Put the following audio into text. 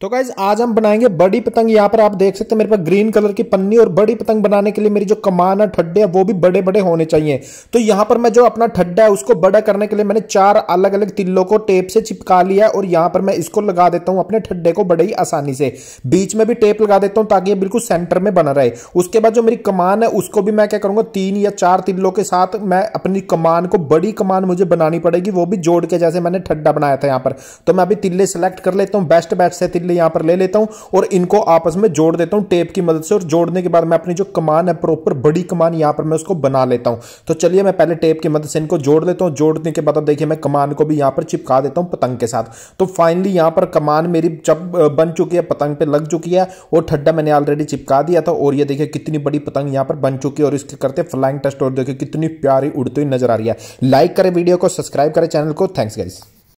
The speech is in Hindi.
तो गाइज आज हम बनाएंगे बड़ी पतंग यहाँ पर आप देख सकते हैं मेरे पास ग्रीन कलर की पन्नी और बड़ी पतंग बनाने के लिए मेरी जो कमान है ठड्डे है वो भी बड़े बड़े होने चाहिए तो यहाँ पर मैं जो अपना ठड्डा है उसको बड़ा करने के लिए मैंने चार अलग अलग तिल्लों को टेप से चिपका लिया और यहाँ पर मैं इसको लगा देता हूँ अपने ठड्डे को बड़े ही आसानी से बीच में भी टेप लगा देता हूँ ताकि ये बिल्कुल सेंटर में बना रहे उसके बाद जो मेरी कमान है उसको भी मैं क्या करूँगा तीन या चार तिल्लों के साथ मैं अपनी कमान को बड़ी कमान मुझे बनानी पड़ेगी वो भी जोड़ के जैसे मैंने ठड्डा बनाया था यहाँ पर तो मैं अभी तिल्ले सेलेक्ट कर लेता हूँ बेस्ट बेस्ट से के लिए यहां पर ले लेता हूं और इनको आपस में जोड़ देता हूं टेप की मदद से और जोड़ने के बाद मैं अपनी जो कमान है प्रॉपर बड़ी कमान यहां पर मैं उसको बना लेता हूं तो चलिए मैं पहले टेप की मदद से इनको जोड़ देता हूं जोड़ने के बाद देखिए मैं कमान को भी यहां पर चिपका देता हूं पतंग के साथ तो फाइनली यहां पर कमान मेरी जब बन चुकी है पतंग पर लग चुकी है और ठड्डा मैंने ऑलरेडी चिपका दिया था और ये देखिए कितनी बड़ी पतंग यहां पर बन चुकी है और इसके करते फ्लाइंग टेस्ट और देखिए कितनी प्यारी उड़ती हुई नजर आ रही है लाइक करें वीडियो को सब्सक्राइब करें चैनल को थैंक्स गाइस